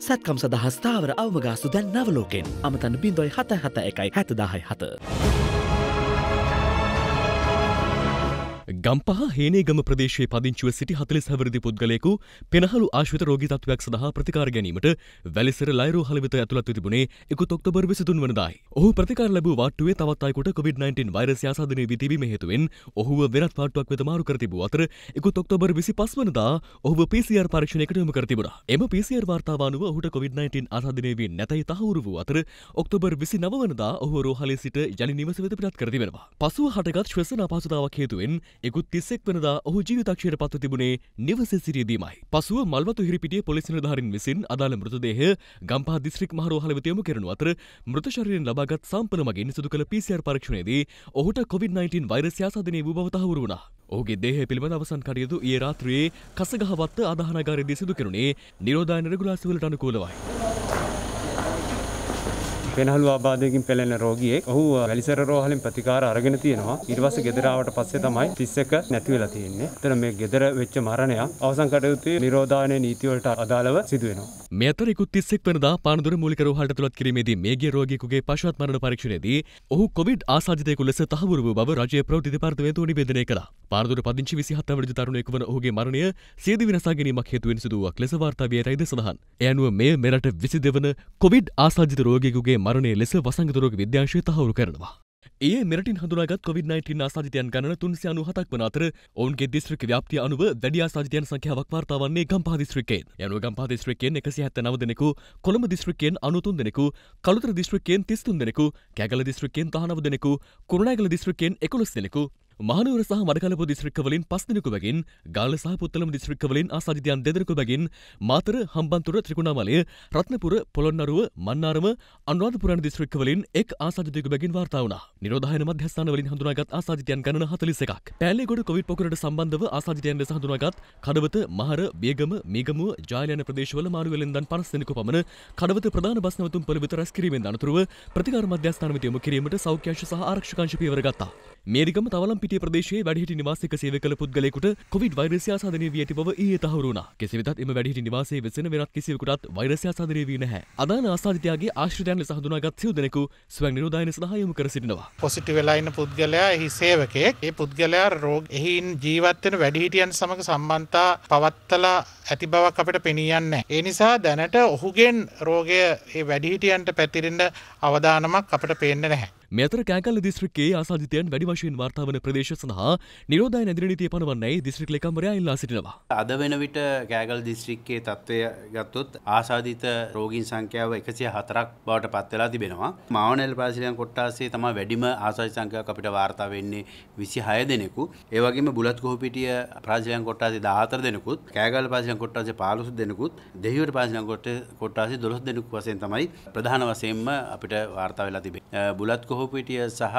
සැත්කම් සඳහස්ථාවර අවමගාස්තු දැන් නවලෝකෙන් අමතන්න බින්දොයි හත හත එකයි හැතදාහයි හත. ගම්පහ හේනේගම ප්‍රදේශයේ පදිංචිව සිටි හතලිස් හැවරදි පුද්ගලයෙකු පෙනහළු ආශ්විත රෝගී තත්ත්වයක් සඳහා ප්‍රතිකාර ගැනීමට වැලිසර ලයිරෝ හලවිත ඇතුළත් තිබුණේ එකුත් ඔක්තෝබර් විසිතුන් වනදායි. ඔහු ප්‍රතිකාර ලැබූ වාට්ටුවේ තවත් අයෙකුට COVID-19 වෛරසය ආසාදනය වී තිබීම හේතුවෙන් ඔහුව වෙනත් වාට්ටුවක් වෙත මාරු කර තිබූ අතර එකුත් ඔක්තෝබර් 25 වනදා ඔහුව PCR පරීක්ෂණයකට යොමු කර තිබුණා. එම PCR වාර්තාව අනුව ඔහුට COVID-19 ආසාදනය වී නැතයි තහවුරු වූ අතර ඔක්තෝබර් 29 වනදා ඔහුව රෝහලේ සිට යළි නිවස වෙත පිටත් කර තිබෙනවා. පසුව හටගත් ශ්වසන අපහසුතාවක් හේතුවෙන් දෙනෙකු තිස්සෙක් වනදා ඔහු ජීවිතක්ෂයට පත්ව තිබුණේ නිවස සිරියදීමයි. පසුව මල්වතු හිරිපිටිය පොලිසි නිධාරින් විසින් අදාළ මෘතදේහය ගම්පහ දිස්ත්‍රික් මහරෝහල වෙත යොමු කරනු අතර මෘත ශරීරයෙන් ලබාගත් සම්පල මගින් සිදු කළ PCR පරීක්ෂණයේදී ඔහුට COVID-19 වෛරසය ආසාදනය වූ බව තහවුරු වුණා. ඔහුගේ දේහ පිළිබඳ අවසන් කටයුතු ඒ රාත්‍රියේ කසගහවත්ත අධානගාරයේදී සිදු කෙරුණේ නිරෝධායන රෙගුලාසිවලට අනුකූලවයි. පෙනහළු ආබාධයකින් පෙළෙන රෝගියෙක්. ඔහු වැලිසර රෝහලෙන් ප්‍රතිකාර අරගෙන තියෙනවා. ඊට පස්සේ ගෙදර ආවට පස්සේ තමයි 31 නැති වෙලා තියෙන්නේ. එතන මේ ගෙදර වෙච්ච මරණය අවසන් කටයුත්තේ නිරෝධායන නීති වලට අදාළව සිදු වෙනවා. මේ අතර 31 වෙනිදා පානදුර මූලික රෝහලට තුලත් කිරීමේදී මේගේ රෝගියෙකුගේ පශ්චාත් මරණ පරීක්ෂණයේදී ඔහු කොවිඩ් ආසාදිතයෙකු ලෙස තහවුරු වූ බව රජයේ ප්‍රවෘත්ති දෙපාර්තමේන්තුව නිවේදනය කළා. පාරදුර පදිංචි විසිහත්තවරජ තරුණයෙකු වන ඔහුගේ මරණය සියදි විනසා ගැනීමක් හේතුවෙන් සිදුවක් ලෙස වාර්තාවිය ඇතයිද සඳහන්. එය අනුව මෙය මෙරට විසි දෙවන කොවිඩ් ආසාජිත රෝගියෙකුගේ මරණය ලෙස වසංගත රෝග විද්‍යාංශය තහවුරු කරනවා. ඒ මෙරටින් හඳුනාගත් කොවිD-19 ආසාධිතයන් ගණන 397ක් වන අතර ඔවුන්ගේ දිස්ත්‍රික් ව්‍යාප්තිය අනුව වැඩි ආසාධිතයන් සංඛ්‍යාවක් වාර්තා වන්නේ ගම්පහ දිස්ත්‍රික්කයෙන්. යනුව ගම්පහ දිස්ත්‍රික්කයෙන් 179 දෙනෙකු, කොළඹ දිස්ත්‍රික්කයෙන් 93 දෙනෙකු, කළුතර දිස්ත්‍රික්කයෙන් 33 දෙනෙකු, කැගල දිස්ත්‍රික්කයෙන් 19 දෙනෙකු, කුරුණෑගල දිස්ත්‍රික්කයෙන් 11 දෙනෙකු, மாநூறு சහ மடகாலபு දිස්ත්‍රික්කවලින් පස් දෙනෙකු බැගින් ගාල්ල සහ පුත්තලම දිස්ත්‍රික්කවලින් ආසාධිතයන් දෙදෙනෙකු බැගින් මාතර හම්බන්තොට ත්‍රිකුණාමලය රත්නපුර පොළොන්නරුව මන්නාරම අනුරාධපුරන දිස්ත්‍රික්කවලින් එක් ආසාධිතයෙකු බැගින් වාර්තා වුණා. නිරෝධායන මධ්‍යස්ථානවලින් හඳුනාගත් ආසාධිතයන් ගණන 41ක්. පෑලේගොඩ කොවිඩ් පොකුරට සම්බන්ධව ආසාධිතයන් ලෙස හඳුනාගත් කඩවත, මහර, බියගම, මීගමුව, ජාලයන ප්‍රදේශවල මාරුවෙලෙන් දන් 50 දෙනෙකු පමණ කඩවත ප්‍රධාන බස් නැවතුම් පොළවිත රැස් කිරීමෙන් අනතුරුව ප්‍රතිකාර මධ්‍යස්ථාන වෙත යොමු කිරීමට සෞඛ්‍ය අංශ සහ ආරක්ෂක අංශ පියවර ගත්තා. මේරිගම තවලම් වම්පිටිය ප්‍රදේශයේ වැඩිහිටි නිවාසයක සේවය කළ පුද්ගලයෙකුට කොවිඩ් වෛරසය ආසාදනය වී ඇති බව ඊයේ තහවුරු වුණා. කෙසේ වෙතත් එම වැඩිහිටි නිවාසයේ වෙසෙන වෙනත් කිසිවෙකුටත් වෛරසය ආසාදනය වී නැහැ. අදාළ ආසාදිතයාගේ ආශ්‍රිතයන් ලෙස හඳුනාගත් සිව් දෙනෙකු ස්වයං නිරෝධායන සඳහා යොමු කර සිටිනවා. පොසිටිව් වෙලා ඉන්න පුද්ගලයා එහි සේවකයෙක්. ඒ පුද්ගලයා රෝග එහින් ජීවත් වෙන වැඩිහිටියන් සමග සම්බන්ධතා පවත්තලා ඇති බවක් අපිට පෙනී යන්නේ. ඒ නිසා දැනට ඔහුගෙන් රෝගය ඒ වැඩිහිටියන්ට පැතිරෙන්න අවදානමක් අපිට පේන්නේ නැහැ. මෙතර කෑකල්ල දිස්ත්‍රික්කේ ආසාධිතයන් වැඩි වශයෙන් වාර්තාාවන ප්‍රදේශ සඳහා නිරෝධය නැදිරනීතිය පනවන්නේ දිස්ත්‍රික් ලේකම්වරයා ඉල්ලා සිටිනවා. අද වෙන විට කෑගල් දිස්ත්‍රික්කේ තත්ත්වය ගත්තොත් ආසාධිත රෝගීන් සංඛ්‍යාව එකසිය හතරක් බවට පත්වෙලා තිබෙනවා. මාවනල් පාසිලයන් කොට්ටාසේ තම වැඩිම ආසාධි සංඛ්‍යාවක් අපිට වාර්තා වෙන්නේ විසි හය දෙනෙකු. ඒ වගේම බුලත් ගෝපිටිය ප්‍රාසිලයන් කොට්ටාසේ 14 දෙනෙකුත් කෑගල් පාසිලයන් කොට්ටාසේ 15 දෙනෙකුත් දෙහිවර පාසිලයන් කොට්ටාසේ 12 දෙනෙකු වශයෙන් තමයි ප්‍රධාන වශයෙන්ම අපිට වාර්තා වෙලා තිබෙන්නේ. බුලත් කොහ කොහොපිටිය සහ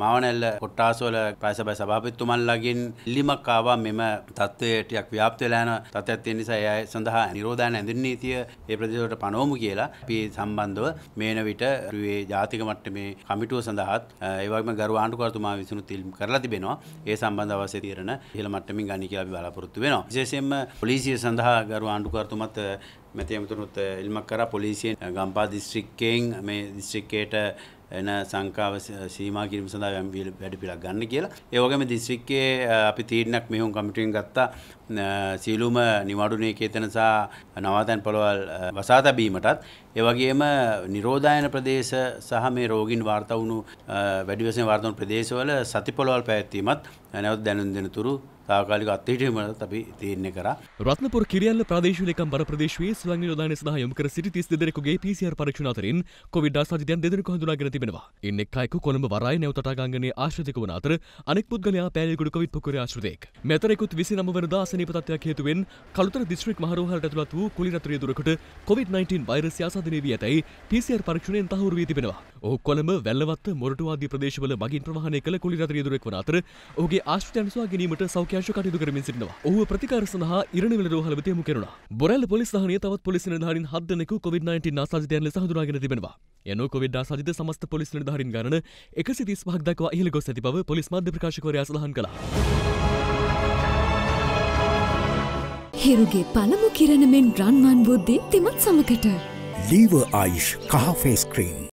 මවනැල්ල කොට්ටාසෝල පැසබැ සභාපිත්තුමල්ලගින් ඉල්ලිමක් ආවා මෙම තත්ත්වයටයක් ව්‍යාප්තලෑන තත්ත්තිය නිසා ඇය සඳහා නිරෝධාන ඇඳින් නීතිය ඒ ප්‍රදේශවට පනෝමු කියලා අපි සම්බන්ධව මේන විට රුවේ ජාතික මට්ටමේ කමිටුව සඳහාත් ඒ වගේම ගරු ආණ්ඩුකාරතුමා විසිනු තිල්ම් කරලා තිබෙනවා ඒ සම්බන්ධ අවශ්‍ය තීරණ ඉහළ මට්ටමින් ගනි කියලා අපි බලාපොරොත්තු වෙනවා විශේෂයෙන්ම පොලිසිය සඳහා ගරු ආණ්ඩුකාරතුමත් මැතිඇමතුනුත් එල්මක් කර පොලිසියෙන් ගම්පා දිස්ත්‍රික්කයෙන් මේ දිස්ත්‍රික්කයට එන සංකාව සීමා කිරීම සඳහා වැඩ පිලක් ගන්න කියලා ඒවගේම දිස්ත්‍රික්කයේ අපි තීරණයක් මෙහුම් කමිටුවෙන් ගත්තා සියලුම නිවඩුනේ කේතනසා නවාතැන් පොළවල් වසා තැබීමටත් ඒවගේම නිරෝධායන ප්‍රදේශ සහ මේ රෝගින් වාර්තා වුණු වැඩිවසෙන් වාර්තවන ප්‍රදේශවල සතිපොළවල් පැවැත්වීමත් නැවත් දැනුම් දෙන තුරු තාකාලික අත්තේටමට අපි තීරණය කරා රත්නපුර කිරියල්ල ප්‍රාදේශීයකම් බර ප්‍රදේශයේ සුළං නිරෝධායන සඳහා යොමු කර සිටි 30 දෙදෙනෙකුගේ PCR පරීක්ෂණ අතරින් කොවිඩ් ආසාදිතයන් දෙදෙනෙකු හඳුනාගෙන තිබෙනවා. ඉන් එක් අයෙකු කොළඹ වරාය නැවතටා ගංගනයේ ආශ්‍රිතක වන අතර අනෙක් පුද්ගලයා පෑලියගොඩ කොවිඩ් පොකුරේ ආශ්‍රිතයෙක්. මෙතරෙකුත් 29 වෙනිදා ආසනීපතත්වයක් හේතුවෙන් කළුතර දිස්ත්‍රික් මහරෝහලට ඇතුළත් වූ කුලිරතුරිය දුරකට COVID-19 වෛරසය ආසාදනය වී ඇතැයි PCR පරීක්ෂණයෙන් තහවුරු වී තිබෙනවා. ඔහු කොළඹ, වැල්ලවත්ත, මොරටු ආදී ප්‍රදේශවල මගින් ප්‍රවාහනය කළ කුලිරතුරිය දුරෙක් වන අතර ඔහුගේ ආශ්‍රිතයන් සොයා ගැනීමට සෞඛ්‍යාංශ කටයුතු කරමින් සිටිනවා. ඔහුව ප්‍රතිකාර සඳහා ඉරණිවිල රෝහල වෙත යොමු කෙරුණා. බොරැල්ල පොලිස් ස්ථානයේ තවත් පොලිස් නිලධාරීන් 7 දෙනෙකු COVID-19 ආසාදිතයන් ලෙස හඳුනාගෙන තිබෙනවා. යනු කොවිඩ් ආසාධිත සමස්ත පොලිස් නිලධාරීන් ගණන 135ක් දක්වා ඉහළ ගොස් ඇති බව පොලිස් මාධ්‍ය ප්‍රකාශකවරයා සඳහන් කළා. හිරුගේ පළමු කිරණමෙන් රන්වන් වූ දීප්තිමත් සමකට ලීව අයිෂ් කහ ෆේස් ක්‍රීම්